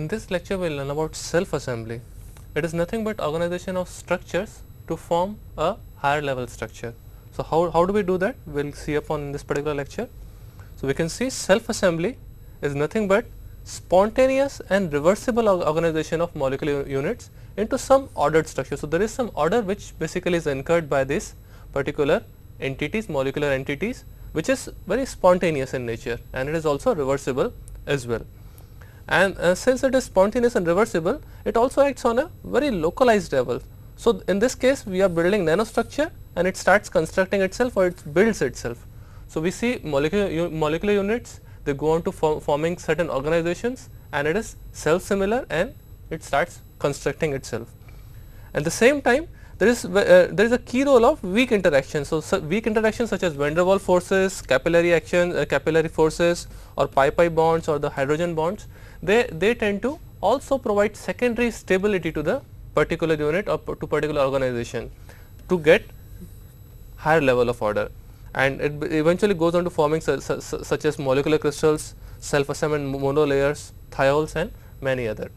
In this lecture we will learn about self-assembly. It is nothing but organization of structures to form a higher level structure. So how, how do we do that? We will see upon in this particular lecture. So we can see self-assembly is nothing but spontaneous and reversible organization of molecular units into some ordered structure. So there is some order which basically is incurred by these particular entities, molecular entities which is very spontaneous in nature and it is also reversible as well and uh, since it is spontaneous and reversible, it also acts on a very localized level. So, in this case we are building nanostructure and it starts constructing itself or it builds itself. So, we see molecular, molecular units they go on to form, forming certain organizations and it is self similar and it starts constructing itself. At the same time there is uh, there is a key role of weak interactions. So, so, weak interactions such as van der Waals forces, capillary action, uh, capillary forces or pi pi bonds or the hydrogen bonds they, they tend to also provide secondary stability to the particular unit or to particular organization to get higher level of order and it eventually goes on to forming su su such as molecular crystals, self-assembled monolayers, thiols and many other.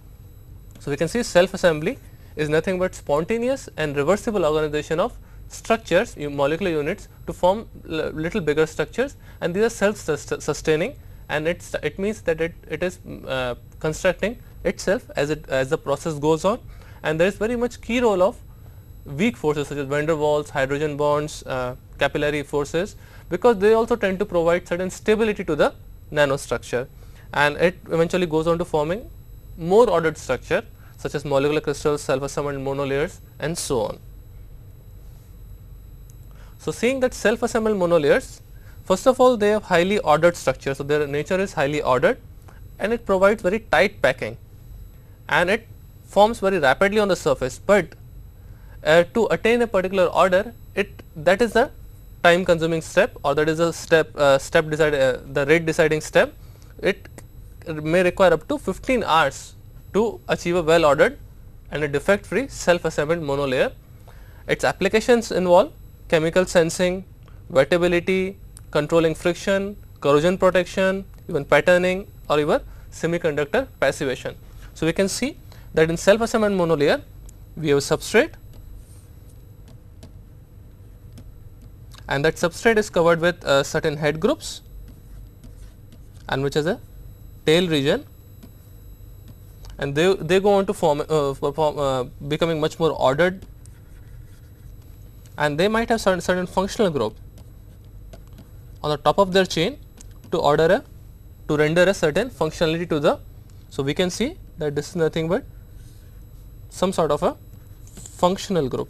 So, we can see self-assembly is nothing but spontaneous and reversible organization of structures, molecular units to form little bigger structures and these are self-sustaining and it's it means that it, it is mm, uh, constructing itself as it as the process goes on and there is very much key role of weak forces such as van der Waals, hydrogen bonds, uh, capillary forces because they also tend to provide certain stability to the nanostructure and it eventually goes on to forming more ordered structure such as molecular crystals, self-assembly and monolayers and so on. So, seeing that self-assembled monolayers First of all, they have highly ordered structure. So, their nature is highly ordered and it provides very tight packing and it forms very rapidly on the surface, but uh, to attain a particular order, it that is the time consuming step or that is a step uh, step decide uh, the rate deciding step. It may require up to 15 hours to achieve a well ordered and a defect free self assembled monolayer. Its applications involve chemical sensing, wettability, controlling friction, corrosion protection, even patterning or even semiconductor passivation. So, we can see that in self assembled monolayer we have substrate and that substrate is covered with uh, certain head groups and which is a tail region and they, they go on to form uh, perform, uh, becoming much more ordered and they might have certain, certain functional group on the top of their chain to order a to render a certain functionality to the. So, we can see that this is nothing but some sort of a functional group.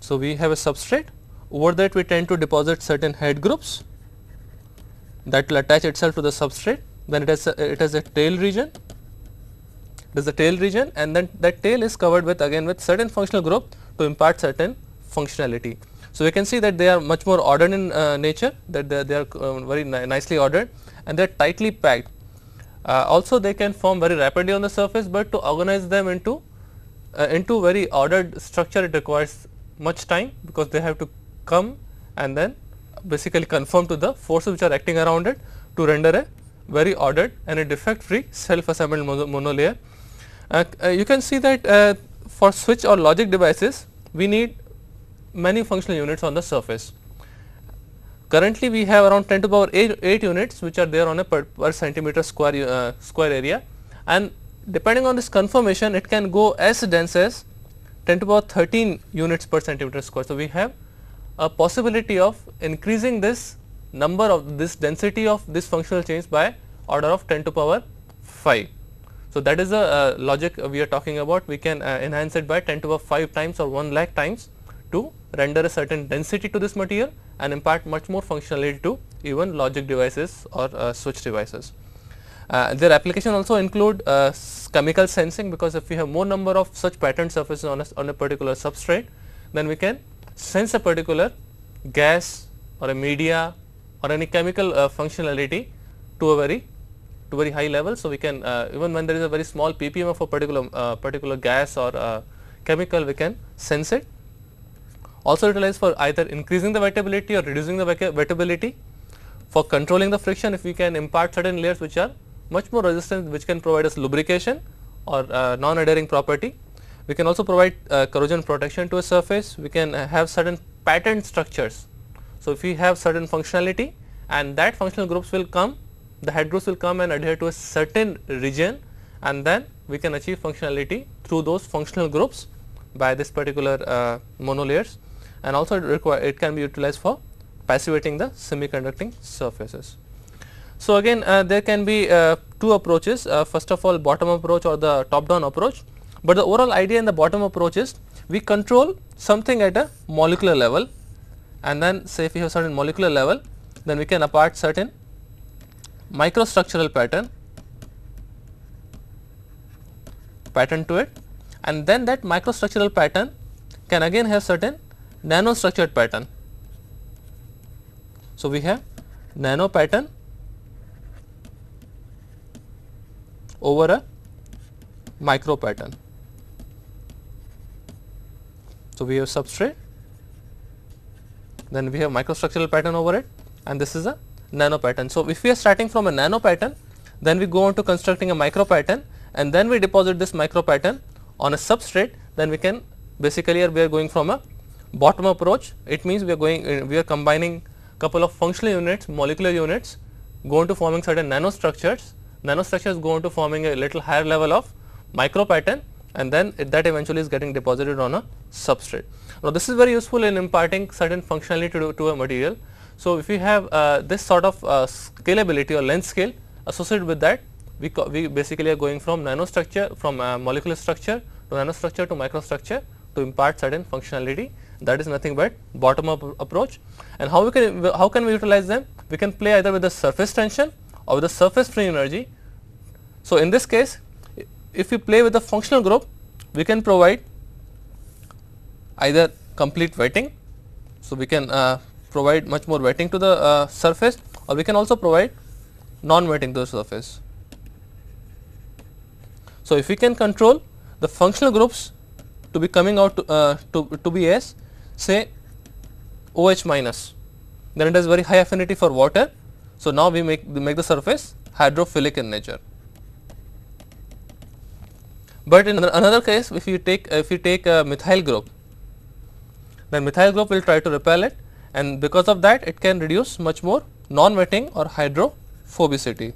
So, we have a substrate over that we tend to deposit certain head groups that will attach itself to the substrate then it has a, it has a tail region it is a tail region and then that tail is covered with again with certain functional group to impart certain functionality. So, we can see that they are much more ordered in uh, nature that they, they are uh, very ni nicely ordered and they are tightly packed. Uh, also they can form very rapidly on the surface, but to organize them into uh, into very ordered structure it requires much time because they have to come and then basically conform to the forces which are acting around it to render a very ordered and a defect free self assembled mono monolayer. Uh, uh, you can see that uh, for switch or logic devices we need many functional units on the surface. Currently, we have around 10 to power 8, 8 units which are there on a per, per centimeter square uh, square area and depending on this conformation it can go as dense as 10 to power 13 units per centimeter square. So, we have a possibility of increasing this number of this density of this functional change by order of 10 to power 5. So, that is the uh, logic we are talking about we can uh, enhance it by 10 to power 5 times or 1 lakh times to render a certain density to this material and impart much more functionality to even logic devices or uh, switch devices. Uh, their application also include uh, chemical sensing because if we have more number of such pattern surfaces on a, on a particular substrate, then we can sense a particular gas or a media or any chemical uh, functionality to a very to very high level. So, we can uh, even when there is a very small ppm of a particular uh, particular gas or chemical we can sense it also utilized for either increasing the wettability or reducing the wettability. For controlling the friction, if we can impart certain layers which are much more resistant, which can provide us lubrication or uh, non-adhering property. We can also provide uh, corrosion protection to a surface. We can have certain pattern structures. So, if we have certain functionality and that functional groups will come, the head groups will come and adhere to a certain region and then we can achieve functionality through those functional groups by this particular uh, monolayers and also it require it can be utilized for passivating the semiconducting surfaces. So, again uh, there can be uh, two approaches uh, first of all bottom approach or the top down approach, but the overall idea in the bottom approach is we control something at a molecular level and then say if we have certain molecular level then we can impart certain microstructural pattern pattern to it and then that microstructural pattern can again have certain Nano structured pattern. So, we have nano pattern over a micro pattern. So, we have substrate then we have microstructural pattern over it and this is a nano pattern. So, if we are starting from a nano pattern then we go on to constructing a micro pattern and then we deposit this micro pattern on a substrate then we can basically we are going from a bottom approach it means we are going uh, we are combining couple of functional units molecular units go into forming certain nanostructures nanostructures go into forming a little higher level of micro pattern and then it, that eventually is getting deposited on a substrate. Now, this is very useful in imparting certain functionality to, to a material. So, if you have uh, this sort of uh, scalability or length scale associated with that, we, we basically are going from nanostructure, from uh, molecular structure to nanostructure to microstructure to impart certain functionality that is nothing but bottom up approach and how we can how can we utilize them we can play either with the surface tension or with the surface free energy so in this case if we play with the functional group we can provide either complete wetting so we can uh, provide much more wetting to the uh, surface or we can also provide non wetting to the surface so if we can control the functional groups to be coming out to, uh, to, to be S say OH minus then it has very high affinity for water. So, now we make, we make the surface hydrophilic in nature. But in another case if you take if you take a methyl group then methyl group will try to repel it and because of that it can reduce much more non-wetting or hydrophobicity.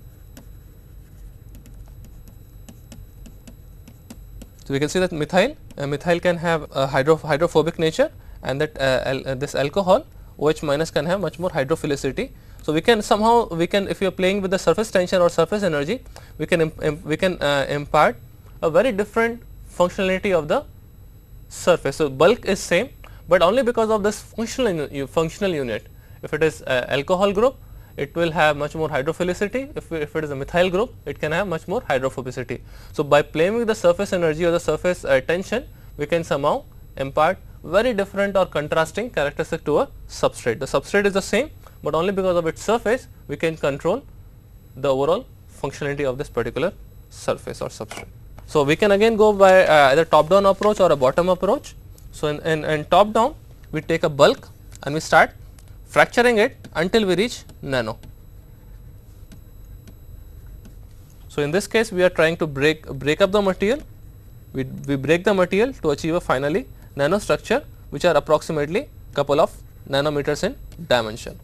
So, we can see that methyl uh, methyl can have a hydro, hydrophobic nature and that uh, al uh, this alcohol OH minus can have much more hydrophilicity. So, we can somehow we can if you are playing with the surface tension or surface energy we can we can uh, impart a very different functionality of the surface. So, bulk is same, but only because of this functional functional unit. If it is uh, alcohol group, it will have much more hydrophilicity. If, if it is a methyl group, it can have much more hydrophobicity. So, by playing with the surface energy or the surface uh, tension, we can somehow impart very different or contrasting characteristic to a substrate. The substrate is the same, but only because of its surface we can control the overall functionality of this particular surface or substrate. So, we can again go by uh, either top down approach or a bottom approach. So, in, in, in top down we take a bulk and we start fracturing it until we reach nano. So, in this case we are trying to break break up the material, we, we break the material to achieve a finally nanostructure which are approximately couple of nanometers in dimension.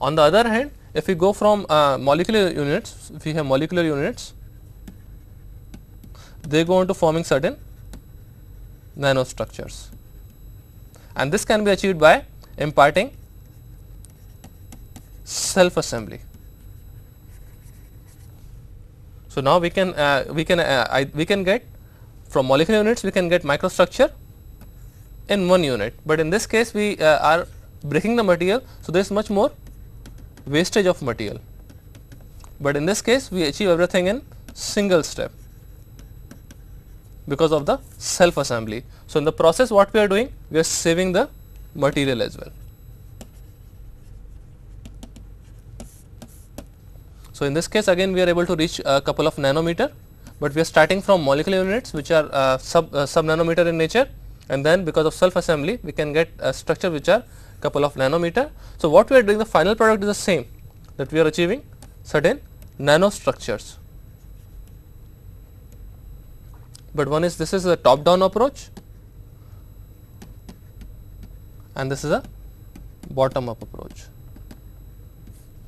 On the other hand, if we go from uh, molecular units, if we have molecular units, they go into forming certain nanostructures and this can be achieved by imparting self assembly. So, now we can uh, we can uh, we can get from molecular units we can get microstructure in one unit, but in this case we uh, are breaking the material. So, there is much more wastage of material, but in this case we achieve everything in single step because of the self assembly. So, in the process what we are doing we are saving the material as well. So, in this case again we are able to reach a couple of nanometer but we are starting from molecular units which are uh, sub uh, sub nanometer in nature and then because of self assembly we can get a structure which are couple of nanometer. So, what we are doing the final product is the same that we are achieving certain nanostructures. But one is this is a top down approach and this is a bottom up approach.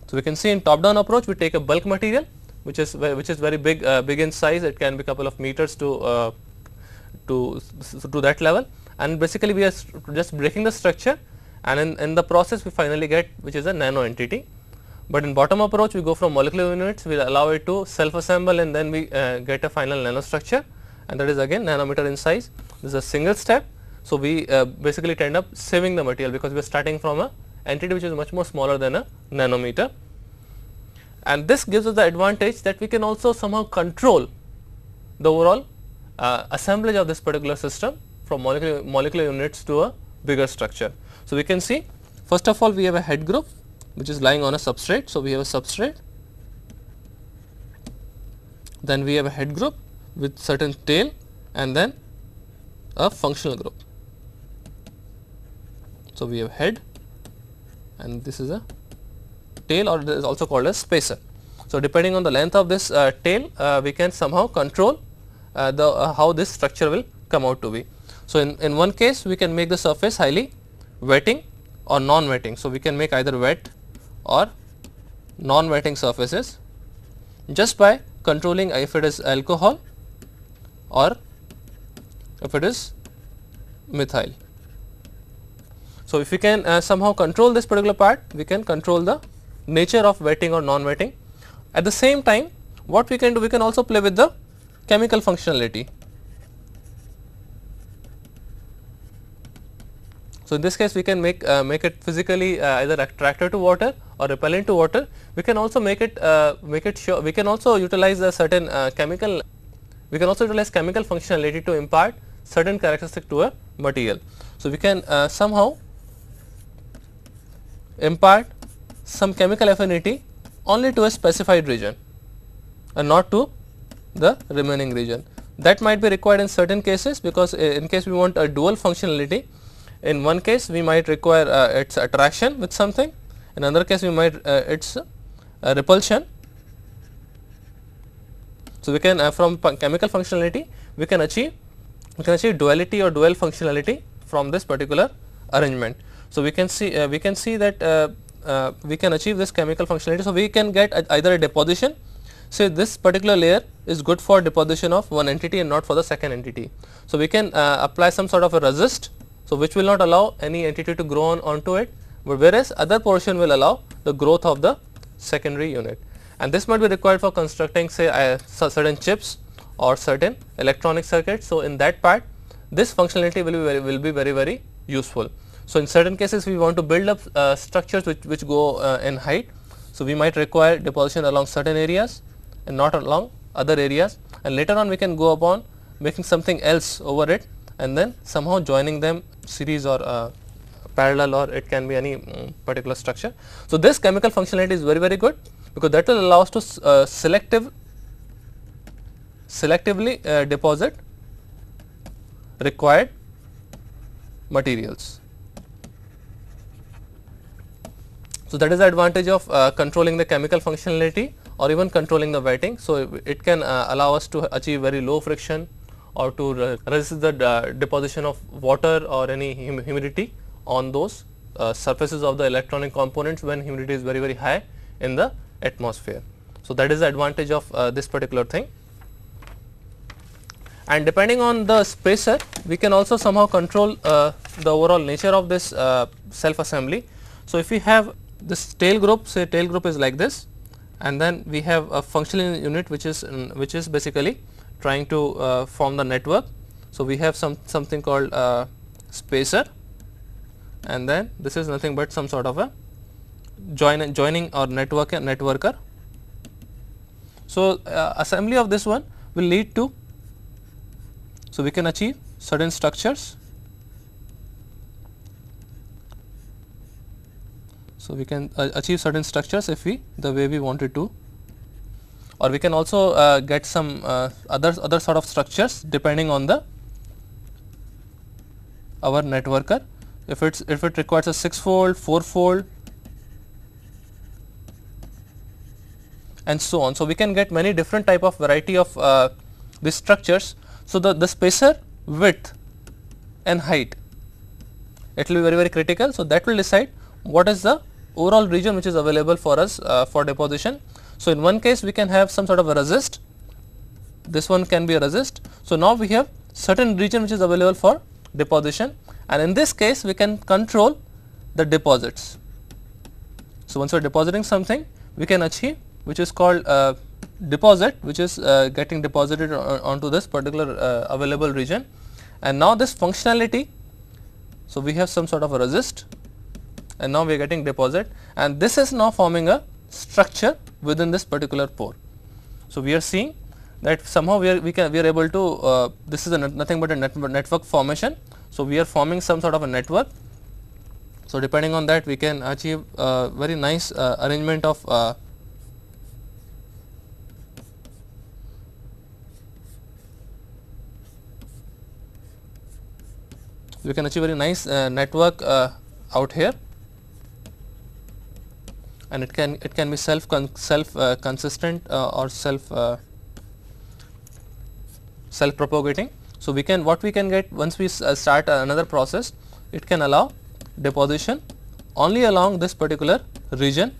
So, we can see in top down approach we take a bulk material which is which is very big uh, big in size it can be couple of meters to uh, to to that level and basically we are just breaking the structure and in, in the process we finally get which is a nano entity. But in bottom approach we go from molecular units we allow it to self assemble and then we uh, get a final nano structure. and that is again nanometer in size this is a single step. So, we uh, basically end up saving the material because we are starting from a entity which is much more smaller than a nanometer and this gives us the advantage that we can also somehow control the overall uh, assemblage of this particular system from molecular, molecular units to a bigger structure. So, we can see first of all we have a head group which is lying on a substrate. So, we have a substrate then we have a head group with certain tail and then a functional group. So, we have head and this is a tail or it is also called a spacer. So, depending on the length of this uh, tail uh, we can somehow control uh, the uh, how this structure will come out to be. So, in, in one case we can make the surface highly wetting or non-wetting. So, we can make either wet or non-wetting surfaces just by controlling if it is alcohol or if it is methyl. So, if we can uh, somehow control this particular part, we can control the nature of wetting or non-wetting. At the same time what we can do we can also play with the chemical functionality. So, in this case we can make uh, make it physically uh, either attractive to water or repellent to water. We can also make it uh, make it sure we can also utilize a certain uh, chemical we can also utilize chemical functionality to impart certain characteristic to a material. So, we can uh, somehow impart some chemical affinity only to a specified region and not to the remaining region. That might be required in certain cases because uh, in case we want a dual functionality in one case we might require uh, its attraction with something in another case we might uh, its uh, repulsion. So, we can uh, from chemical functionality we can achieve we can achieve duality or dual functionality from this particular arrangement. So, we can see uh, we can see that uh, we can achieve this chemical functionality. So, we can get a, either a deposition say this particular layer is good for deposition of one entity and not for the second entity. So, we can uh, apply some sort of a resist so which will not allow any entity to grow on onto it but whereas other portion will allow the growth of the secondary unit and this might be required for constructing say uh, certain chips or certain electronic circuits. So, in that part this functionality will be very, will be very very useful. So, in certain cases we want to build up uh, structures which, which go uh, in height. So, we might require deposition along certain areas and not along other areas and later on we can go upon making something else over it and then somehow joining them series or uh, parallel or it can be any um, particular structure. So, this chemical functionality is very very good because that will allow us to uh, selective selectively uh, deposit required materials. So, that is the advantage of uh, controlling the chemical functionality or even controlling the wetting. So, it can uh, allow us to achieve very low friction or to re resist the uh, deposition of water or any hum humidity on those uh, surfaces of the electronic components when humidity is very very high in the atmosphere. So, that is the advantage of uh, this particular thing and depending on the spacer we can also somehow control uh, the overall nature of this self assembly. So, if we have this tail group say tail group is like this and then we have a functional unit which is mm, which is basically trying to uh, form the network. So, we have some something called uh, spacer and then this is nothing but some sort of a join joining or network networker. So, uh, assembly of this one will lead to so we can achieve certain structures So, we can uh, achieve certain structures if we the way we wanted to or we can also uh, get some uh, other other sort of structures depending on the our networker if it's if it requires a 6 fold 4 fold and so on so we can get many different type of variety of uh, these structures so the the spacer width and height it will be very very critical so that will decide what is the overall region which is available for us uh, for deposition. So, in one case we can have some sort of a resist, this one can be a resist. So, now we have certain region which is available for deposition and in this case we can control the deposits. So, once we are depositing something we can achieve which is called uh, deposit which is uh, getting deposited onto this particular uh, available region and now this functionality. So, we have some sort of a resist and now we are getting deposit and this is now forming a structure within this particular pore. So, we are seeing that somehow we are we can we are able to uh, this is net, nothing but a net, network formation. So, we are forming some sort of a network. So, depending on that we can achieve uh, very nice uh, arrangement of uh, we can achieve very nice uh, network uh, out here and it can it can be self con self uh, consistent uh, or self uh, self propagating. So, we can what we can get once we uh, start another process it can allow deposition only along this particular region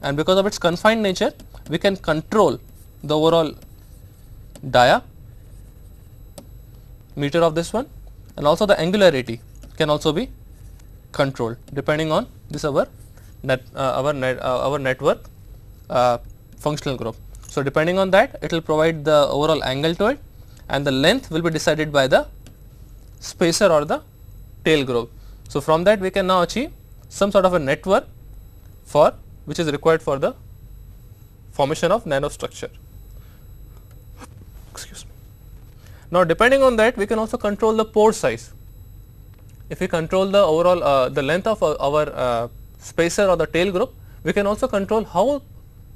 and because of its confined nature we can control the overall dia meter of this one and also the angularity can also be controlled depending on this our net uh, our net uh, our network, uh, functional group. So, depending on that it will provide the overall angle to it and the length will be decided by the spacer or the tail group. So, from that we can now achieve some sort of a network for which is required for the formation of nanostructure. Excuse me. Now, depending on that we can also control the pore size. If we control the overall uh, the length of our, our uh, spacer or the tail group, we can also control how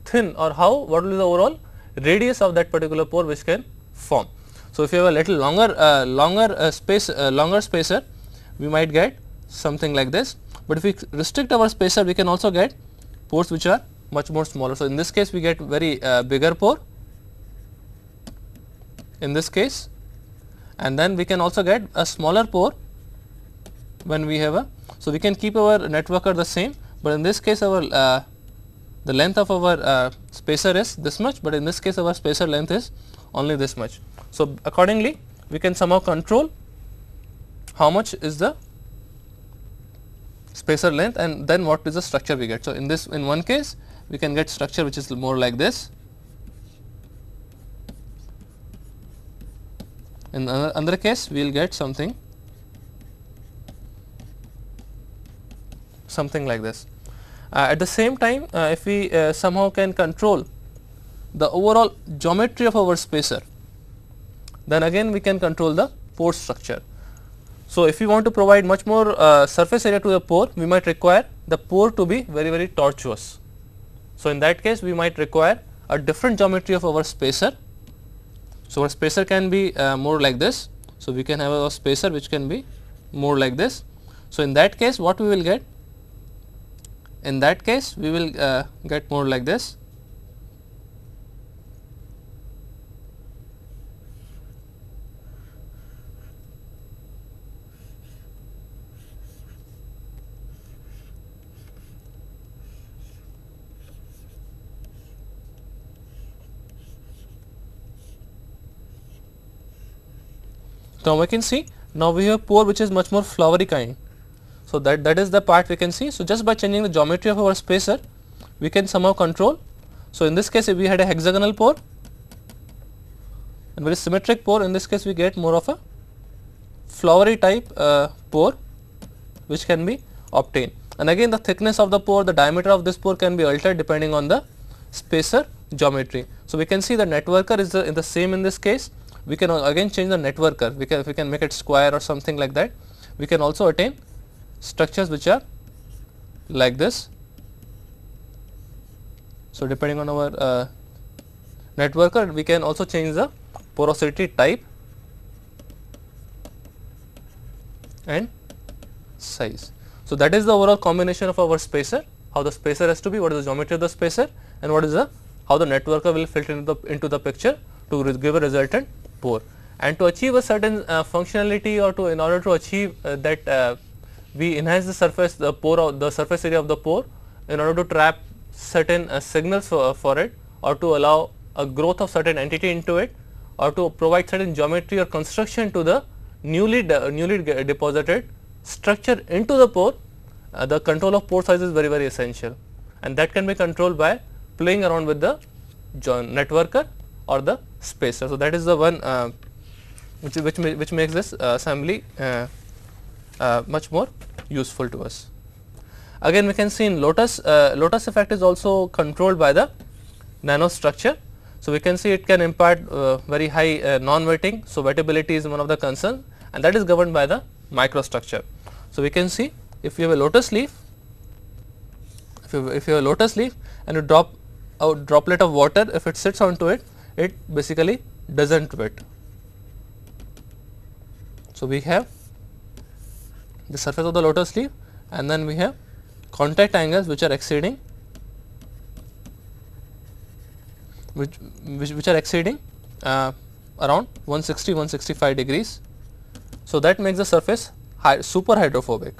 thin or how what will be the overall radius of that particular pore which can form. So, if you have a little longer uh, longer uh, space uh, longer spacer we might get something like this, but if we restrict our spacer we can also get pores which are much more smaller. So, in this case we get very uh, bigger pore in this case and then we can also get a smaller pore when we have a so, we can keep our networker the same, but in this case our uh, the length of our uh, spacer is this much, but in this case our spacer length is only this much. So, accordingly we can somehow control how much is the spacer length and then what is the structure we get. So, in this in one case we can get structure which is more like this. In another case we will get something something like this. Uh, at the same time uh, if we uh, somehow can control the overall geometry of our spacer then again we can control the pore structure. So, if we want to provide much more uh, surface area to the pore we might require the pore to be very very tortuous. So, in that case we might require a different geometry of our spacer. So, our spacer can be uh, more like this. So, we can have a spacer which can be more like this. So, in that case what we will get in that case we will uh, get more like this. Now we can see now we have pore which is much more flowery kind so, that, that is the part we can see. So, just by changing the geometry of our spacer, we can somehow control. So, in this case if we had a hexagonal pore and very symmetric pore, in this case we get more of a flowery type uh, pore which can be obtained. And again the thickness of the pore, the diameter of this pore can be altered depending on the spacer geometry. So, we can see the networker is the, in the same in this case, we can again change the networker, we can, if we can make it square or something like that, we can also attain structures which are like this. So, depending on our uh, networker we can also change the porosity type and size. So, that is the overall combination of our spacer, how the spacer has to be, what is the geometry of the spacer and what is the how the networker will fit into the, into the picture to give a resultant pore, And to achieve a certain uh, functionality or to in order to achieve uh, that uh, we enhance the surface the pore of the surface area of the pore in order to trap certain uh, signals for, uh, for, it or to allow a growth of certain entity into it or to provide certain geometry or construction to the newly de uh, newly de deposited structure into the pore uh, the control of pore size is very very essential and that can be controlled by playing around with the networker or the spacer. So, that is the one uh, which, which, which makes this uh, assembly uh, much more useful to us. Again we can see in lotus, uh, lotus effect is also controlled by the nanostructure. So, we can see it can impart uh, very high uh, non-wetting. So, wettability is one of the concern and that is governed by the microstructure. So, we can see if you have a lotus leaf, if you, if you have a lotus leaf and you drop a droplet of water if it sits onto it, it basically does not wet. So, we have the surface of the lotus leaf and then we have contact angles which are exceeding which which, which are exceeding uh, around 160 165 degrees. So, that makes the surface super hydrophobic.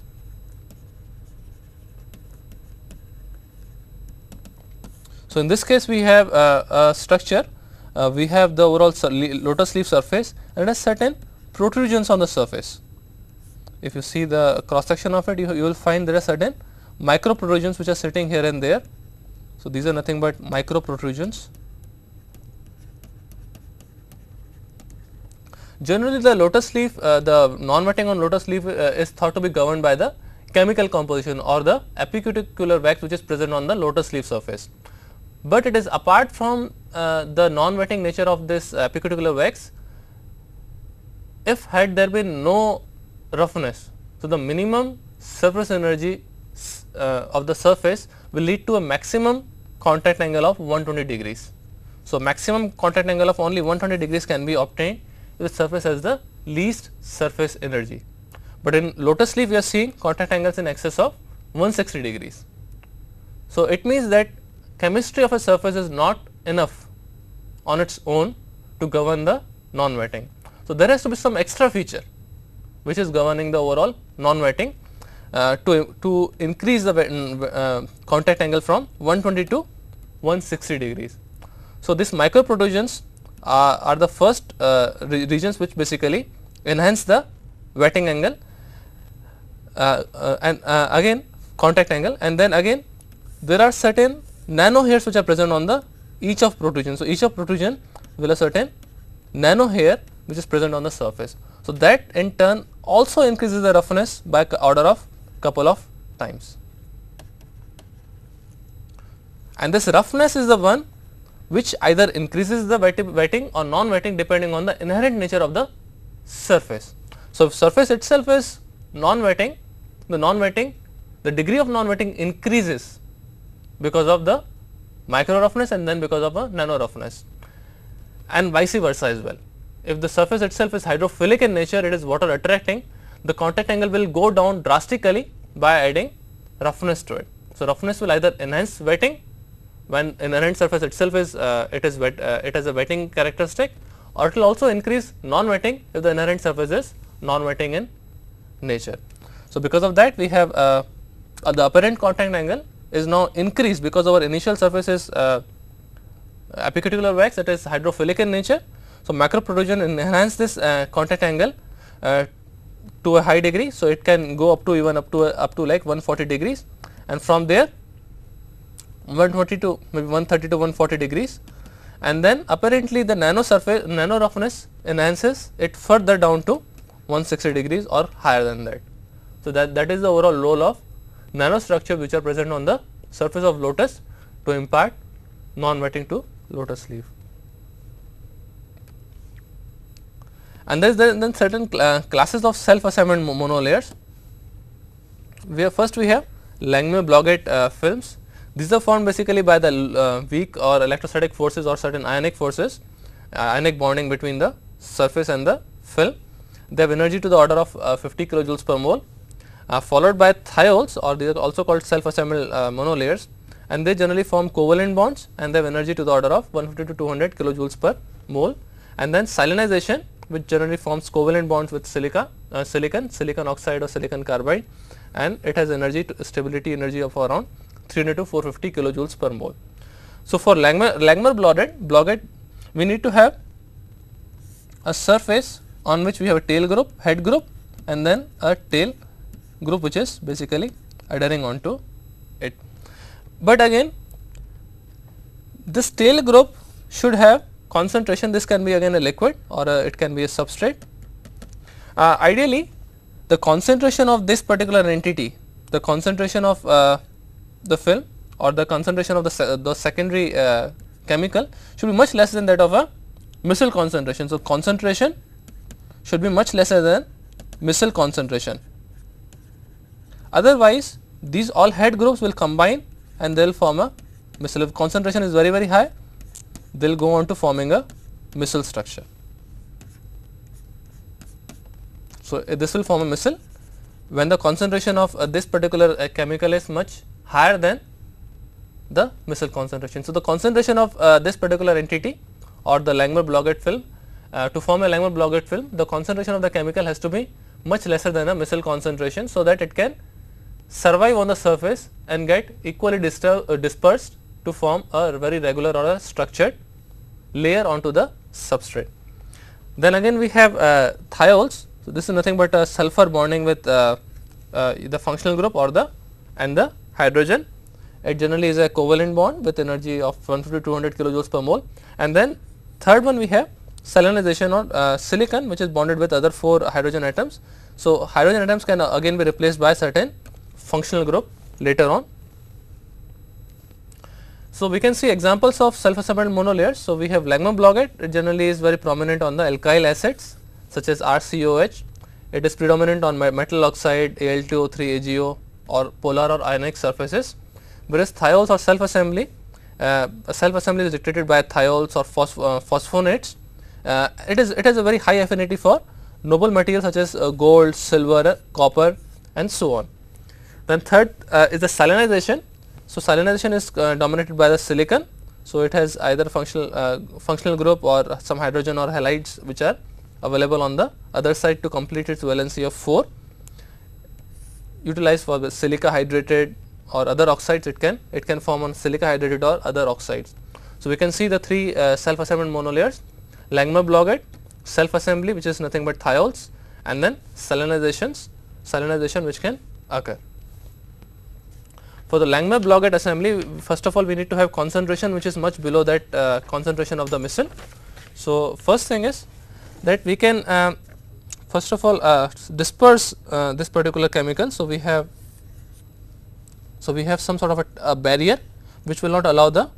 So, in this case we have uh, a structure uh, we have the overall lotus leaf surface and it has certain protrusions on the surface if you see the cross section of it you, you will find there are certain micro protrusions which are sitting here and there. So, these are nothing but micro protrusions. Generally the lotus leaf uh, the non-wetting on lotus leaf uh, is thought to be governed by the chemical composition or the epicuticular wax which is present on the lotus leaf surface. But it is apart from uh, the non-wetting nature of this uh, epicuticular wax, if had there been no roughness. So, the minimum surface energy uh, of the surface will lead to a maximum contact angle of 120 degrees. So, maximum contact angle of only 120 degrees can be obtained if the surface has the least surface energy. But in lotus leaf we are seeing contact angles in excess of 160 degrees. So, it means that chemistry of a surface is not enough on its own to govern the non-wetting. So, there has to be some extra feature which is governing the overall non-wetting uh, to, to increase the mm, uh, contact angle from 120 to 160 degrees. So, these protrusions are, are the first uh, re regions which basically enhance the wetting angle uh, uh, and again contact angle and then again there are certain nano hairs which are present on the each of protrusion. So, each of protrusion will a certain nano hair which is present on the surface. So, that in turn also increases the roughness by order of couple of times. And this roughness is the one which either increases the wetting or non-wetting depending on the inherent nature of the surface. So, if surface itself is non-wetting, the non-wetting, the degree of non-wetting increases because of the micro roughness and then because of a nano roughness and vice versa as well if the surface itself is hydrophilic in nature, it is water attracting, the contact angle will go down drastically by adding roughness to it. So, roughness will either enhance wetting when inherent surface itself is uh, it is wet uh, it has a wetting characteristic or it will also increase non-wetting if the inherent surface is non-wetting in nature. So, because of that we have uh, uh the apparent contact angle is now increased because our initial surface is epicuticular uh, wax that is hydrophilic in nature so, macro protrusion enhance this uh, contact angle uh, to a high degree. So, it can go up to even up to up to like 140 degrees and from there 120 to maybe 130 to 140 degrees and then apparently the nano surface nano roughness enhances it further down to 160 degrees or higher than that. So, that, that is the overall role of nanostructure which are present on the surface of lotus to impart non-wetting to lotus leaf. and there is then certain cl uh, classes of self assignment monolayers where first we have Langmuir Blogate uh, films. These are formed basically by the uh, weak or electrostatic forces or certain ionic forces, uh, ionic bonding between the surface and the film. They have energy to the order of uh, 50 kilojoules per mole, uh, followed by thiols or these are also called self-assembled monolayers and they generally form covalent bonds and they have energy to the order of 150 to 200 kilojoules per mole. And then salinization which generally forms covalent bonds with silica, uh, silicon, silicon oxide or silicon carbide and it has energy stability energy of around 300 to 450 kilojoules per mole. So, for Langmuir, Langmuir blotted, blotted we need to have a surface on which we have a tail group, head group and then a tail group which is basically adhering onto it. But again this tail group should have concentration this can be again a liquid or a, it can be a substrate. Uh, ideally the concentration of this particular entity, the concentration of uh, the film or the concentration of the, se the secondary uh, chemical should be much less than that of a missile concentration. So, concentration should be much lesser than missile concentration. Otherwise, these all head groups will combine and they will form a missile. If concentration is very very high, they'll go on to forming a missile structure. So, uh, this will form a missile when the concentration of uh, this particular uh, chemical is much higher than the missile concentration. So, the concentration of this particular entity or the Langmuir bloggett film to form a Langmuir bloggett film the concentration of the chemical has to be much lesser than a missile concentration. So, that it can survive on the surface and get equally dispersed to form a very regular or a structured layer onto the substrate. Then again we have uh, thiols. So, this is nothing but a sulfur bonding with uh, uh, the functional group or the and the hydrogen. It generally is a covalent bond with energy of 150 to 200 kilojoules per mole. And then third one we have selenization or uh, silicon which is bonded with other four hydrogen atoms. So, hydrogen atoms can uh, again be replaced by certain functional group later on so, we can see examples of self substituent monolayers. So, we have Langmuir blogette, it generally is very prominent on the alkyl acids such as RCOH. It is predominant on metal oxide, Al2O3, AgO or polar or ionic surfaces. Whereas, thiols or self assembly, uh, self assembly is dictated by thiols or uh, phosphonates. Uh, it is it has a very high affinity for noble materials such as uh, gold, silver, uh, copper and so on. Then third uh, is the salinization so, salinization is uh, dominated by the silicon. So, it has either functional uh, functional group or some hydrogen or halides which are available on the other side to complete its valency of 4. Utilized for the silica hydrated or other oxides it can it can form on silica hydrated or other oxides. So, we can see the three uh, self assembled monolayers Langmuir blogate, self assembly which is nothing but thiols and then salinizations salinization which can occur. For the Langmuir at assembly, first of all we need to have concentration which is much below that uh, concentration of the missile. So, first thing is that we can uh, first of all uh, disperse uh, this particular chemical. So, we have so we have some sort of a, a barrier which will not allow the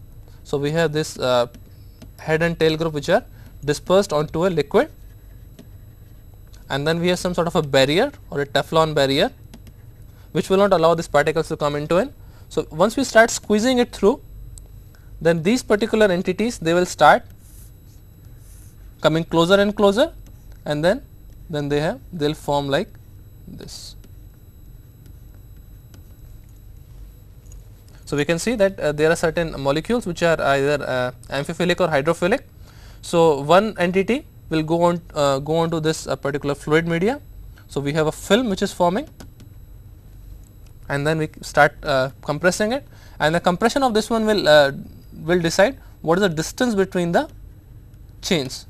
so we have this uh, head and tail group which are dispersed onto a liquid and then we have some sort of a barrier or a Teflon barrier which will not allow these particles to come into an so, once we start squeezing it through then these particular entities they will start coming closer and closer and then then they have they will form like this. So, we can see that uh, there are certain molecules which are either uh, amphiphilic or hydrophilic. So, one entity will go on uh, go on to this uh, particular fluid media. So, we have a film which is forming and then we start uh, compressing it and the compression of this one will uh, will decide what is the distance between the chains.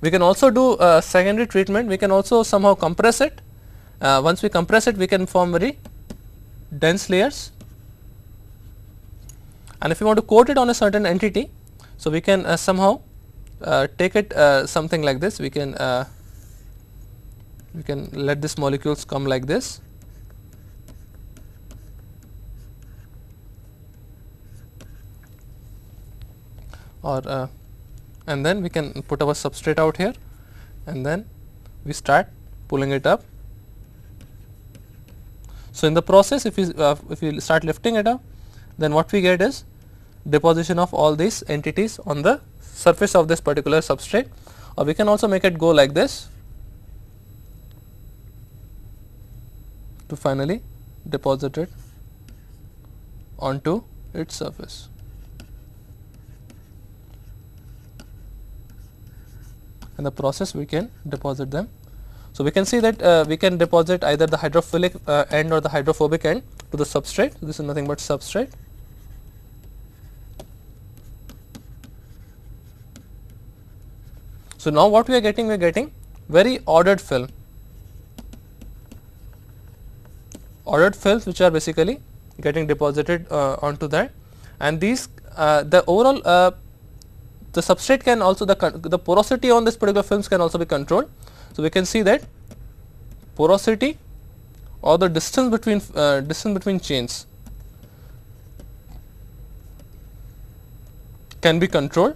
We can also do a uh, secondary treatment, we can also somehow compress it. Uh, once we compress it, we can form very dense layers. And if you want to coat it on a certain entity, so we can uh, somehow take it something like this, we can we can let this molecules come like this or uh, and then we can put our substrate out here and then we start pulling it up. So, in the process if we uh, if we start lifting it up then what we get is deposition of all these entities on the surface of this particular substrate or we can also make it go like this to finally deposit it onto its surface. In the process we can deposit them. So, we can see that uh, we can deposit either the hydrophilic uh, end or the hydrophobic end to the substrate. This is nothing but substrate. So, now what we are getting? We are getting very ordered film ordered films which are basically getting deposited uh, onto that and these uh, the overall uh, the substrate can also the the porosity on this particular films can also be controlled. So, we can see that porosity or the distance between uh, distance between chains can be controlled.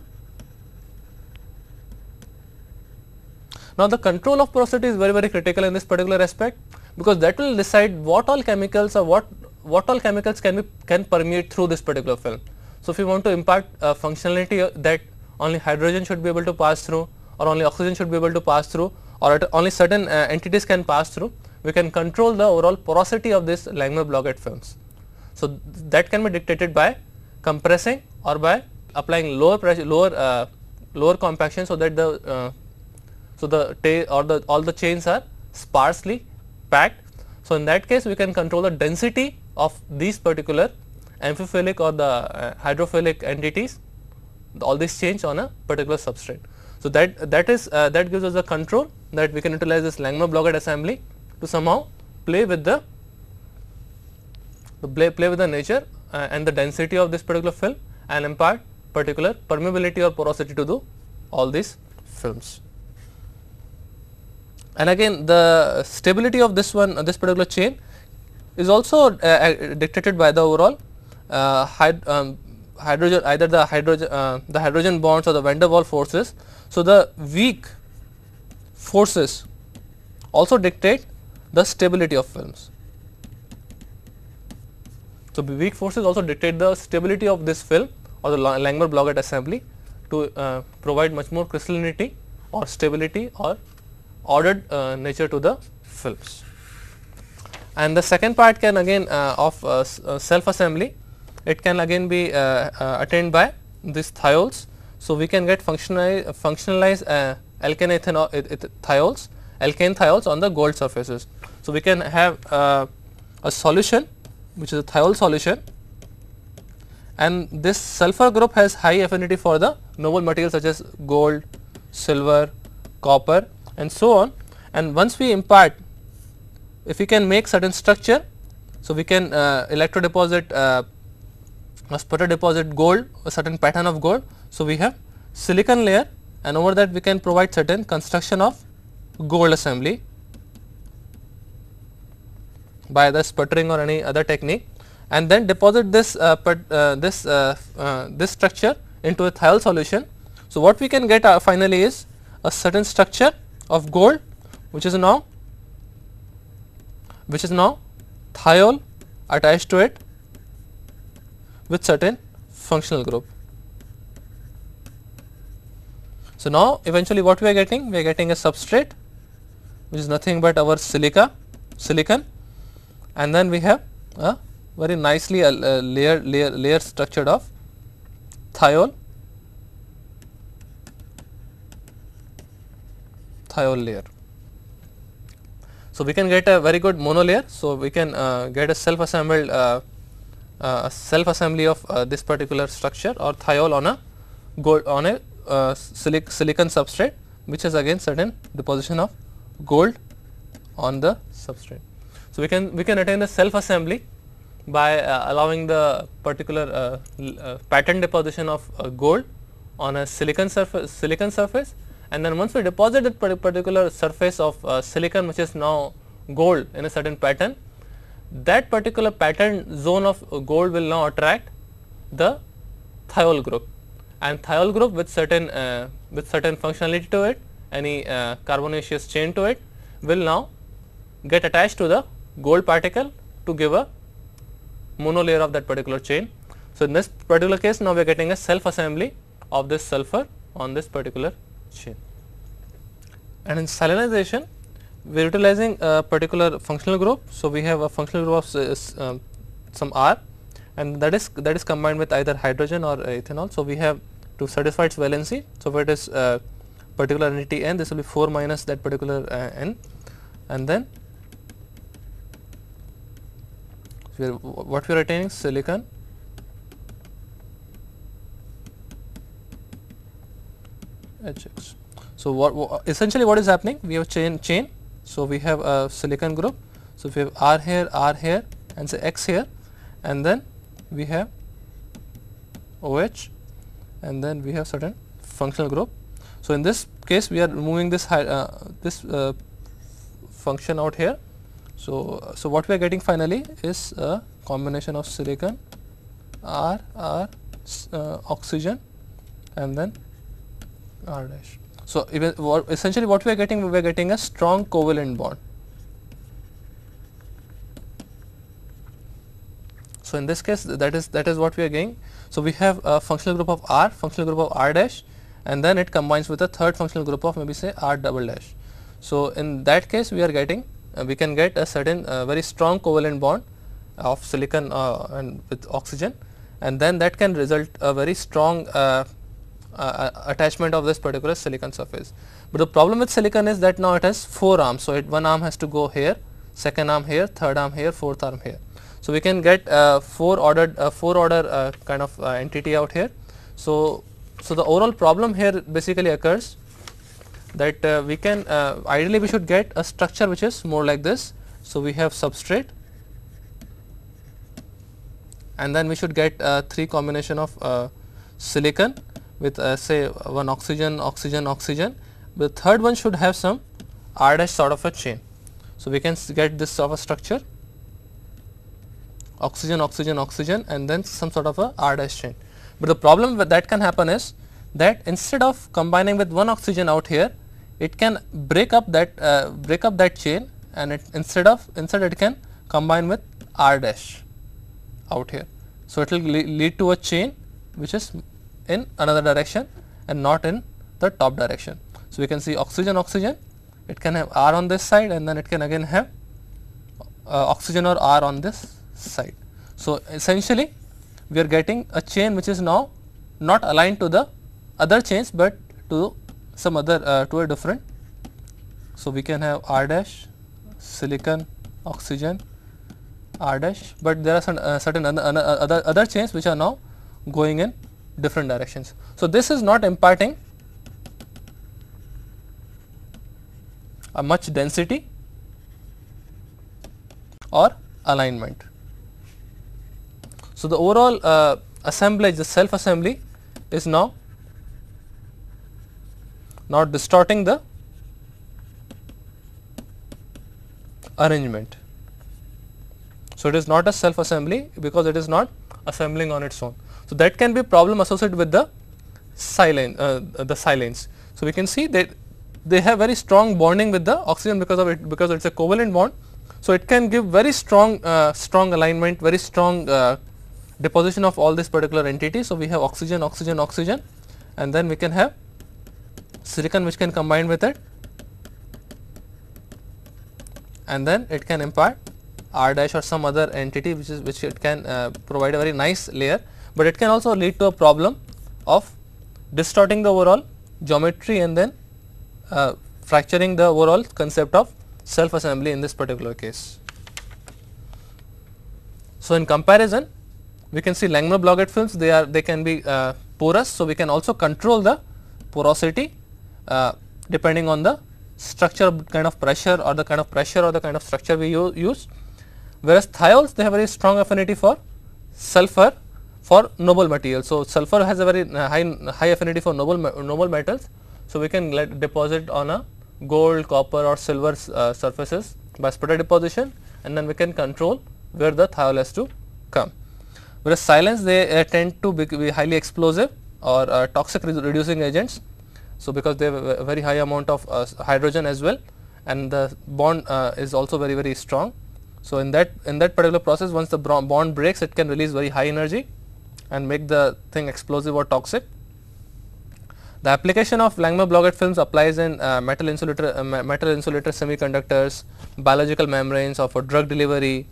Now, the control of porosity is very very critical in this particular aspect because that will decide what all chemicals or what what all chemicals can be can permeate through this particular film. So, if you want to impart uh, functionality that only hydrogen should be able to pass through or only oxygen should be able to pass through or only certain uh, entities can pass through, we can control the overall porosity of this Langmuir blockade films. So, th that can be dictated by compressing or by applying lower pressure, lower uh, lower compaction so that the uh, so the or the all the chains are sparsely packed. So, in that case we can control the density of these particular amphiphilic or the uh, hydrophilic entities all these change on a particular substrate. So, that that is uh, that gives us a control that we can utilize this Langmuir-Blogart assembly to somehow play with the play, play with the nature uh, and the density of this particular film and impart particular permeability or porosity to do all these films and again the stability of this one this particular chain is also uh, uh, dictated by the overall uh, hyd um, hydrogen either the hydrogen the hydrogen bonds or the van der Waals forces. So, the weak forces also dictate the stability of films. So, weak forces also dictate the stability of this film or the Langmuir-Blogget assembly to uh, provide much more crystallinity or stability or ordered uh, nature to the films. And the second part can again uh, of uh, uh self assembly, it can again be uh, uh, attained by these thiols. So, we can get functionali functionalized alkane ethanol, thiols, alkane thiols on the gold surfaces. So, we can have a solution which is a thiol solution and this sulfur group has high affinity for the noble materials such as gold, silver, copper and so on and once we impart if we can make certain structure. So, we can uh, electro deposit uh, a sputter deposit gold a certain pattern of gold. So, we have silicon layer and over that we can provide certain construction of gold assembly by the sputtering or any other technique and then deposit this uh, uh, this uh, uh, this structure into a thiol solution. So, what we can get uh, finally is a certain structure of gold which is now which is now thiol attached to it with certain functional group. So, now eventually what we are getting? We are getting a substrate which is nothing but our silica silicon and then we have a very nicely a, uh, a uh, layer layer layer structured of thiol thiol layer. So, we can get a very good mono layer. So, we can uh, get a self assembled uh, uh, self assembly of this particular structure or thiol on a gold on a silic silicon substrate which is again certain deposition of gold on the substrate. So, we can we can attain the self assembly by uh, allowing the particular uh, uh, pattern deposition of gold on a silicon surface silicon surface and then once we deposit that particular surface of uh, silicon which is now gold in a certain pattern, that particular pattern zone of gold will now attract the thiol group and thiol group with certain uh, with certain functionality to it any uh, carbonaceous chain to it will now get attached to the gold particle to give a monolayer of that particular chain. So, in this particular case now we are getting a self assembly of this sulfur on this particular chain. And in salinization, we are utilizing a particular functional group. So, we have a functional group of uh, some R and that is that is combined with either hydrogen or ethanol. So, we have to satisfy its valency. So, for it is uh, particular entity n this will be 4 minus that particular uh, n and then so what we are attaining silicon HX. So what, what, essentially what is happening? We have chain chain. So we have a silicon group. So if we have R here, R here, and say X here, and then we have OH, and then we have certain functional group. So in this case, we are removing this uh, this uh, function out here. So so what we are getting finally is a combination of silicon, R, R, uh, oxygen, and then r dash. So essentially what we are getting, we are getting a strong covalent bond. So in this case that is that is what we are getting. So we have a functional group of R, functional group of R dash and then it combines with a third functional group of maybe say R double dash. So in that case we are getting uh, we can get a certain uh, very strong covalent bond of silicon uh, and with oxygen and then that can result a very strong uh, uh, uh, attachment of this particular silicon surface. But the problem with silicon is that now it has four arms. So, it one arm has to go here, second arm here, third arm here, fourth arm here. So, we can get uh, four ordered uh, four order uh, kind of uh, entity out here. So, so the overall problem here basically occurs that we can ideally we should get a structure which is more like this. So, we have substrate and then we should get three combination of silicon with uh, say one oxygen, oxygen, oxygen. The third one should have some R dash sort of a chain. So, we can get this sort of a structure oxygen, oxygen, oxygen and then some sort of a R dash chain. But the problem that can happen is that instead of combining with one oxygen out here, it can break up that uh, break up that chain and it instead of instead it can combine with R dash out here. So, it will lead to a chain which is in another direction and not in the top direction. So, we can see oxygen oxygen it can have R on this side and then it can again have uh, oxygen or R on this side. So, essentially we are getting a chain which is now not aligned to the other chains, but to some other uh, to a different. So, we can have R dash silicon oxygen R dash, but there are some uh, certain other, other, other chains which are now going in different directions. So, this is not imparting a much density or alignment. So, the overall uh, assemblage the self assembly is now not distorting the arrangement. So, it is not a self assembly because it is not assembling on its own. So, that can be problem associated with the silane, uh, the silanes. So, we can see that they have very strong bonding with the oxygen because of it because it is a covalent bond. So, it can give very strong uh, strong alignment, very strong uh, deposition of all this particular entity. So, we have oxygen, oxygen, oxygen and then we can have silicon which can combine with it and then it can impart R dash or some other entity which is which it can uh, provide a very nice layer but it can also lead to a problem of distorting the overall geometry and then uh, fracturing the overall concept of self assembly in this particular case. So, in comparison we can see Langmuir Bloggett films they are they can be uh, porous. So, we can also control the porosity uh, depending on the structure kind of pressure or the kind of pressure or the kind of structure we use. Whereas, thiols they have very strong affinity for sulfur for noble materials. So, sulfur has a very uh, high, high affinity for noble, noble metals. So, we can let deposit on a gold, copper or silver uh, surfaces by sputter deposition and then we can control where the thiol has to come. Whereas, silanes they uh, tend to be, highly explosive or uh, toxic re reducing agents. So, because they have a very high amount of uh, hydrogen as well and the bond uh, is also very very strong. So, in that in that particular process once the bond breaks it can release very high energy and make the thing explosive or toxic. The application of Langmuir-Blodgett films applies in uh, metal insulator, uh, metal insulator semiconductors, biological membranes or for drug delivery,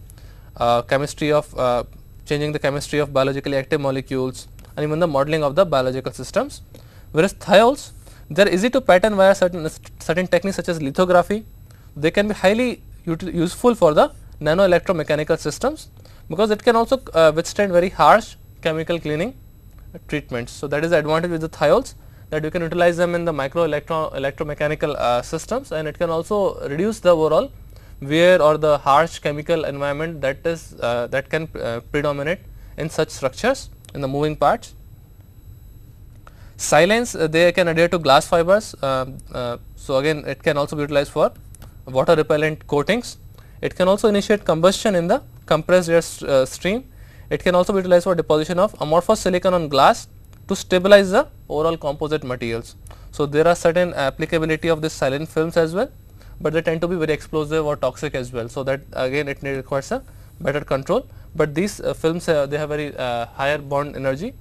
uh, chemistry of uh, changing the chemistry of biologically active molecules and even the modeling of the biological systems. Whereas thiols, they are easy to pattern via certain uh, certain techniques such as lithography. They can be highly useful for the nano electromechanical systems because it can also uh, withstand very harsh chemical cleaning treatments. So, that is the advantage with the thiols that you can utilize them in the micro electro electromechanical uh, systems and it can also reduce the overall wear or the harsh chemical environment that is uh, that can uh, predominate in such structures in the moving parts. Silence uh, they can adhere to glass fibers. Uh, uh, so, again it can also be utilized for water repellent coatings. It can also initiate combustion in the compressed air stream it can also be utilized for deposition of amorphous silicon on glass to stabilize the overall composite materials. So, there are certain applicability of this silent films as well, but they tend to be very explosive or toxic as well. So, that again it requires a better control, but these uh, films uh, they have very uh, higher bond energy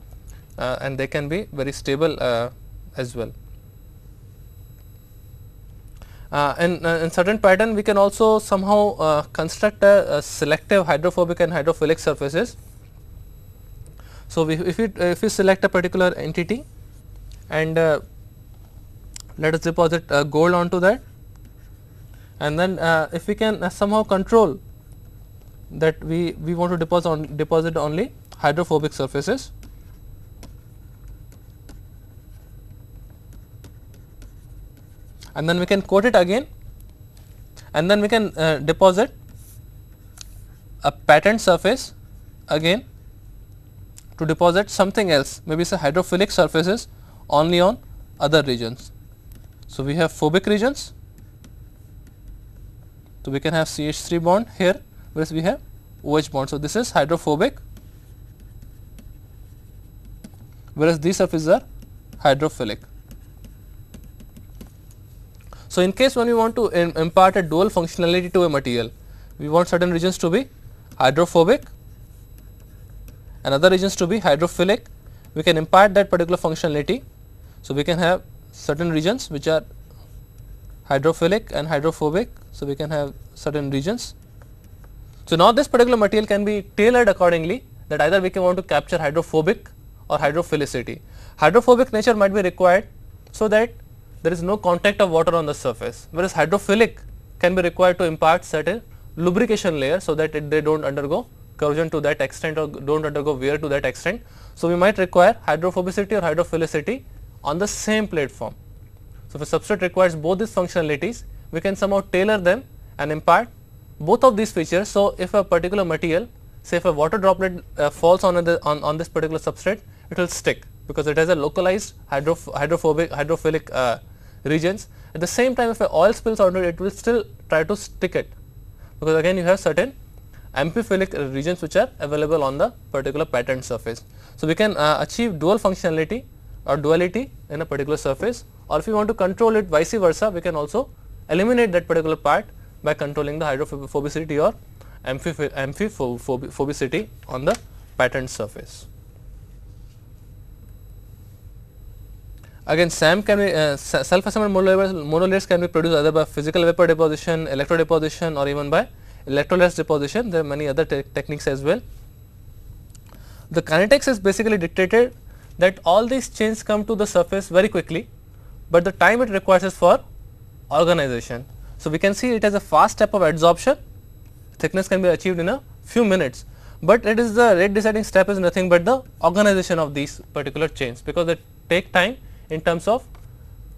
uh, and they can be very stable uh, as well. Uh, in, uh, in certain pattern we can also somehow uh, construct a, a, selective hydrophobic and hydrophilic surfaces so, if we, if we select a particular entity and uh, let us deposit uh, gold onto that and then uh, if we can uh, somehow control that we, we want to deposit, on, deposit only hydrophobic surfaces. and then we can coat it again and then we can uh, deposit a patterned surface again to deposit something else maybe say hydrophilic surfaces only on other regions. So, we have phobic regions. So, we can have CH3 bond here whereas we have OH bond. So, this is hydrophobic whereas these surfaces are hydrophilic. So, in case when we want to impart a dual functionality to a material, we want certain regions to be hydrophobic and other regions to be hydrophilic we can impart that particular functionality. So, we can have certain regions which are hydrophilic and hydrophobic. So, we can have certain regions. So, now this particular material can be tailored accordingly that either we can want to capture hydrophobic or hydrophilicity. Hydrophobic nature might be required so that there is no contact of water on the surface whereas hydrophilic can be required to impart certain lubrication layer so that it, they do not undergo curvature to that extent or do not undergo wear to that extent. So, we might require hydrophobicity or hydrophilicity on the same platform. So, if a substrate requires both these functionalities, we can somehow tailor them and impart both of these features. So, if a particular material say if a water droplet uh, falls on, the, on, on this particular substrate, it will stick because it has a localized hydrophobic hydrophilic uh, regions. At the same time if a oil spills onto it, it will still try to stick it because again you have certain amphiphilic regions which are available on the particular pattern surface. So, we can uh, achieve dual functionality or duality in a particular surface or if we want to control it vice versa we can also eliminate that particular part by controlling the hydrophobicity or amphiphobicity on the pattern surface. Again SAM can be uh, self-assembled monolayers, monolayers can be produced either by physical vapor deposition, electrodeposition or even by electrolytes deposition, there are many other te techniques as well. The kinetics is basically dictated that all these chains come to the surface very quickly, but the time it requires is for organization. So, we can see it as a fast step of adsorption, thickness can be achieved in a few minutes, but it is the rate deciding step is nothing but the organization of these particular chains, because they take time in terms of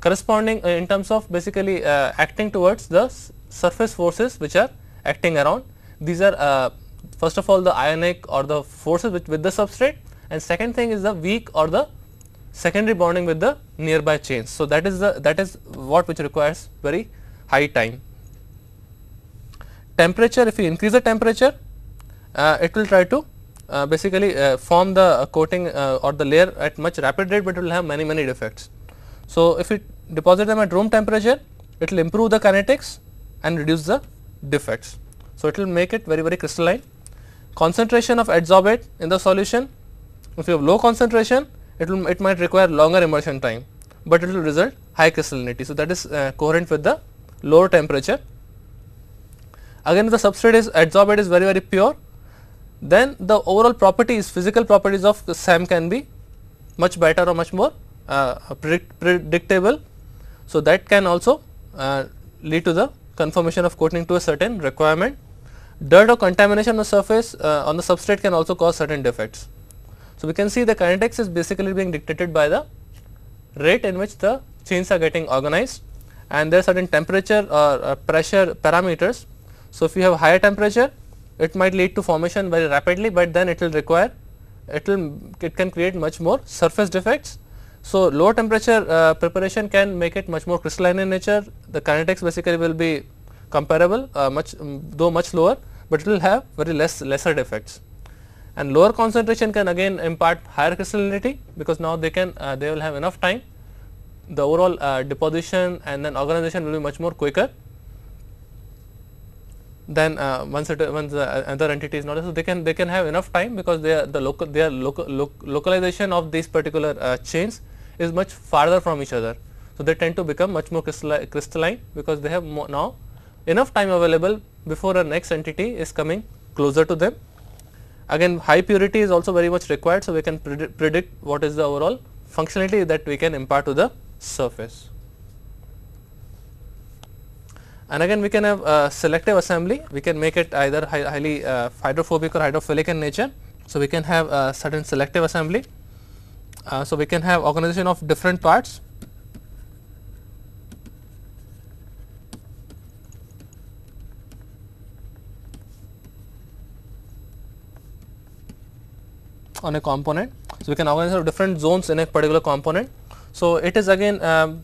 corresponding uh, in terms of basically uh, acting towards the surface forces which are acting around. These are uh, first of all the ionic or the forces with, with the substrate and second thing is the weak or the secondary bonding with the nearby chains. So, that is the that is what which requires very high time. Temperature if you increase the temperature uh, it will try to uh, basically uh, form the coating uh, or the layer at much rapid rate, but it will have many many defects. So, if you deposit them at room temperature it will improve the kinetics and reduce the defects. So, it will make it very very crystalline. Concentration of adsorbate in the solution, if you have low concentration it will it might require longer immersion time, but it will result high crystallinity. So, that is uh, coherent with the lower temperature. Again if the substrate is adsorbate is very very pure, then the overall properties physical properties of the SAM can be much better or much more uh, predict predictable. So, that can also uh, lead to the conformation of coating to a certain requirement. Dirt or contamination on the surface uh, on the substrate can also cause certain defects. So, we can see the kinetics is basically being dictated by the rate in which the chains are getting organized and there are certain temperature or uh, pressure parameters. So, if you have higher temperature it might lead to formation very rapidly, but then it will require it will it can create much more surface defects so, low temperature uh, preparation can make it much more crystalline in nature. The kinetics basically will be comparable, uh, much um, though much lower, but it will have very less lesser defects. And lower concentration can again impart higher crystallinity because now they can uh, they will have enough time. The overall uh, deposition and then organization will be much more quicker Then uh, once it once the uh, other entity is noticed. So, they can they can have enough time because they are the local they are local localization of these particular chains is much farther from each other. So, they tend to become much more crystalline because they have now enough time available before a next entity is coming closer to them. Again high purity is also very much required. So, we can pred predict what is the overall functionality that we can impart to the surface. And again we can have selective assembly, we can make it either high, highly uh, hydrophobic or hydrophilic in nature. So, we can have a certain selective assembly uh, so, we can have organization of different parts. on a component. So, we can organize different zones in a particular component. So, it is again um,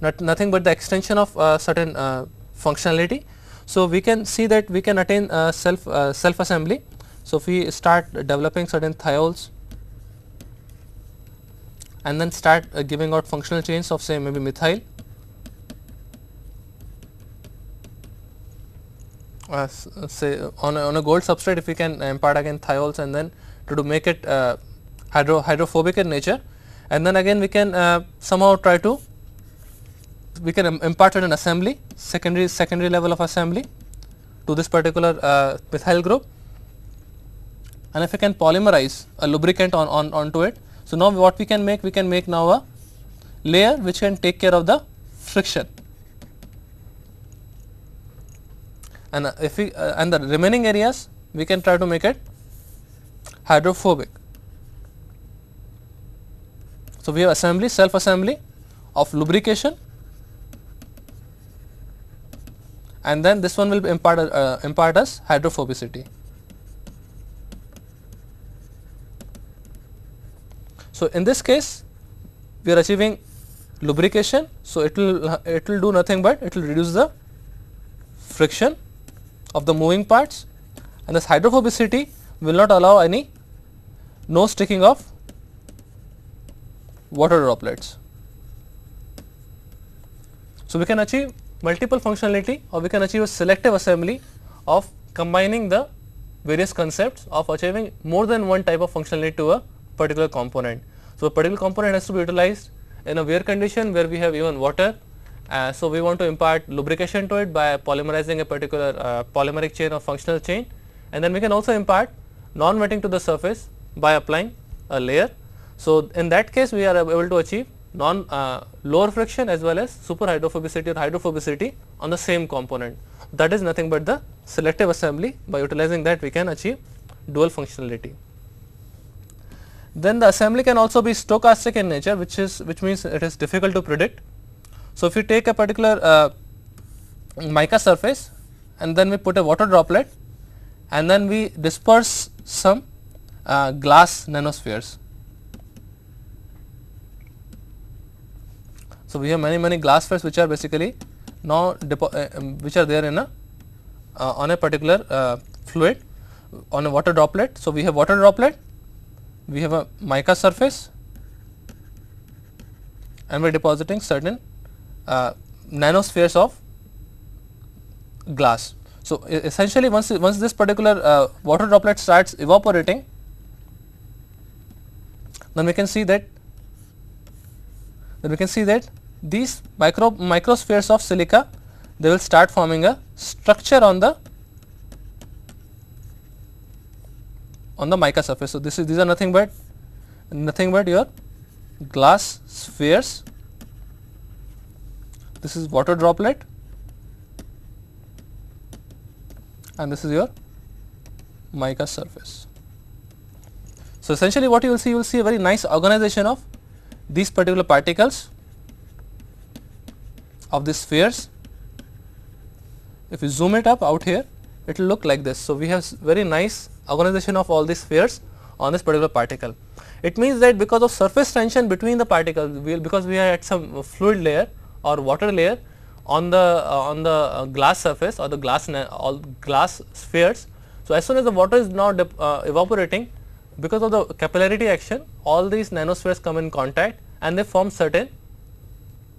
not, nothing but the extension of uh, certain uh, functionality. So, we can see that we can attain uh, self uh, self assembly. So, if we start developing certain thiols and then start uh, giving out functional chains of say maybe methyl uh, uh, say uh, on a, on a gold substrate if we can impart again thiols and then to, to make it uh, hydro hydrophobic in nature and then again we can uh, somehow try to we can impart it in assembly secondary secondary level of assembly to this particular uh, methyl group and if we can polymerize a lubricant on, on onto it so, now what we can make? We can make now a layer which can take care of the friction and uh, if we uh, and the remaining areas we can try to make it hydrophobic. So, we have assembly self assembly of lubrication and then this one will impart, uh, impart us hydrophobicity. So, in this case we are achieving lubrication. So, it will it will do nothing but it will reduce the friction of the moving parts and this hydrophobicity will not allow any no sticking of water droplets. So, we can achieve multiple functionality or we can achieve a selective assembly of combining the various concepts of achieving more than one type of functionality to a particular component. So, a particular component has to be utilized in a wear condition where we have even water. Uh, so, we want to impart lubrication to it by polymerizing a particular uh, polymeric chain or functional chain and then we can also impart non-wetting to the surface by applying a layer. So, in that case we are able to achieve non uh, lower friction as well as super hydrophobicity or hydrophobicity on the same component. That is nothing but the selective assembly by utilizing that we can achieve dual functionality. Then the assembly can also be stochastic in nature which is which means it is difficult to predict. So, if you take a particular uh, mica surface and then we put a water droplet and then we disperse some uh, glass nanospheres. So, we have many many glass spheres which are basically now uh, um, which are there in a uh, on a particular uh, fluid on a water droplet. So, we have water droplet we have a mica surface and we are depositing certain uh, nanospheres of glass. So, essentially once, once this particular uh, water droplet starts evaporating, then we can see that then we can see that these micro microspheres of silica they will start forming a structure on the on the mica surface. So, this is these are nothing but nothing but your glass spheres. This is water droplet and this is your mica surface. So, essentially what you will see, you will see a very nice organization of these particular particles of these spheres. If you zoom it up out here, it will look like this. So, we have very nice organization of all these spheres on this particular particle. It means that because of surface tension between the particles, we because we are at some fluid layer or water layer on the uh, on the uh, glass surface or the glass all glass spheres. So, as soon as the water is now uh, evaporating because of the capillarity action all these nanospheres come in contact and they form certain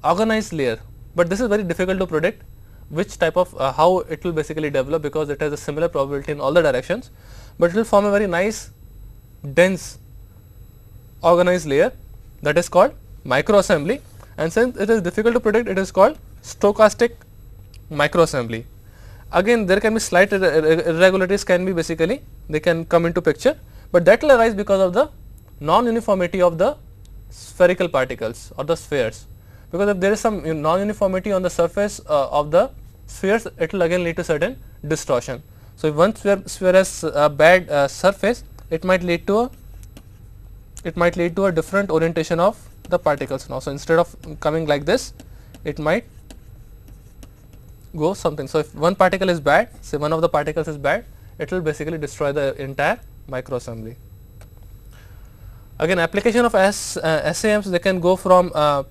organized layer, but this is very difficult to predict which type of uh, how it will basically develop because it has a similar probability in all the directions but it will form a very nice dense organized layer that is called microassembly and since it is difficult to predict it is called stochastic microassembly. Again there can be slight irregularities can be basically they can come into picture, but that will arise because of the non-uniformity of the spherical particles or the spheres because if there is some non-uniformity on the surface uh, of the spheres it will again lead to certain distortion. So, if one sphere has a bad uh, surface it might lead to a it might lead to a different orientation of the particles now. So, instead of coming like this it might go something. So, if one particle is bad say one of the particles is bad it will basically destroy the entire microassembly. Again application of S, uh, SAMs they can go from uh,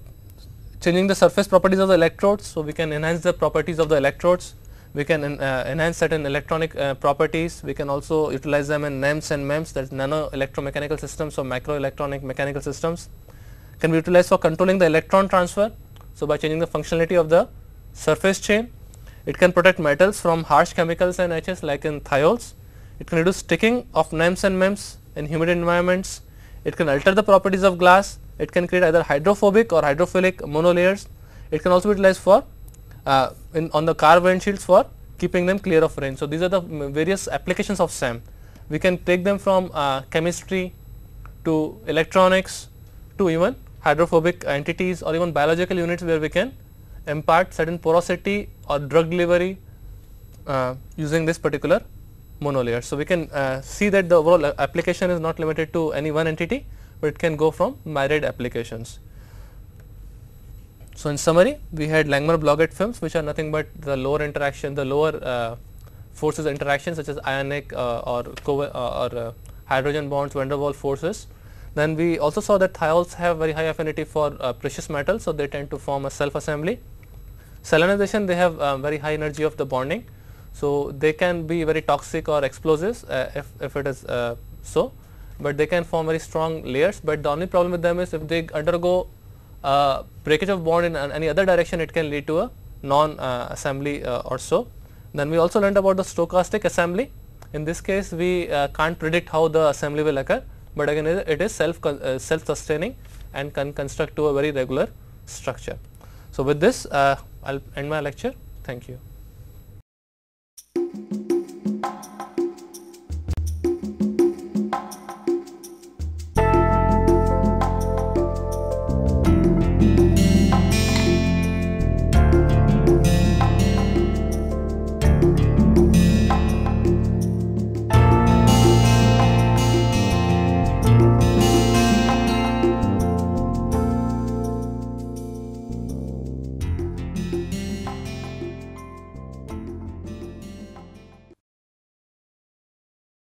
changing the surface properties of the electrodes. So, we can enhance the properties of the electrodes we can uh, enhance certain electronic uh, properties, we can also utilize them in NEMS and MEMS that is nano electromechanical systems or macro electronic mechanical systems can be utilized for controlling the electron transfer. So, by changing the functionality of the surface chain, it can protect metals from harsh chemicals and acids, like in thiols. It can reduce sticking of NEMS and MEMS in humid environments. It can alter the properties of glass. It can create either hydrophobic or hydrophilic monolayers. It can also be utilized for uh, in, on the car windshields for keeping them clear of rain. So, these are the various applications of SAM. We can take them from uh, chemistry to electronics to even hydrophobic entities or even biological units where we can impart certain porosity or drug delivery uh, using this particular monolayer. So, we can uh, see that the overall uh, application is not limited to any one entity, but it can go from myriad applications. So, in summary we had Langmuir-Blodgett films which are nothing but the lower interaction, the lower uh, forces interaction such as ionic uh, or, uh, or uh, hydrogen bonds, van der Waals forces. Then we also saw that thiols have very high affinity for uh, precious metals, so they tend to form a self-assembly. Salinization they have um, very high energy of the bonding, so they can be very toxic or explosives if, if it is so but they can form very strong layers but the only problem with them is if they undergo uh, breakage of bond in any other direction it can lead to a non uh, assembly uh, or so. Then we also learned about the stochastic assembly. In this case we uh, can't predict how the assembly will occur, but again it is self uh, self sustaining and can construct to a very regular structure. So, with this I uh, will end my lecture. Thank you.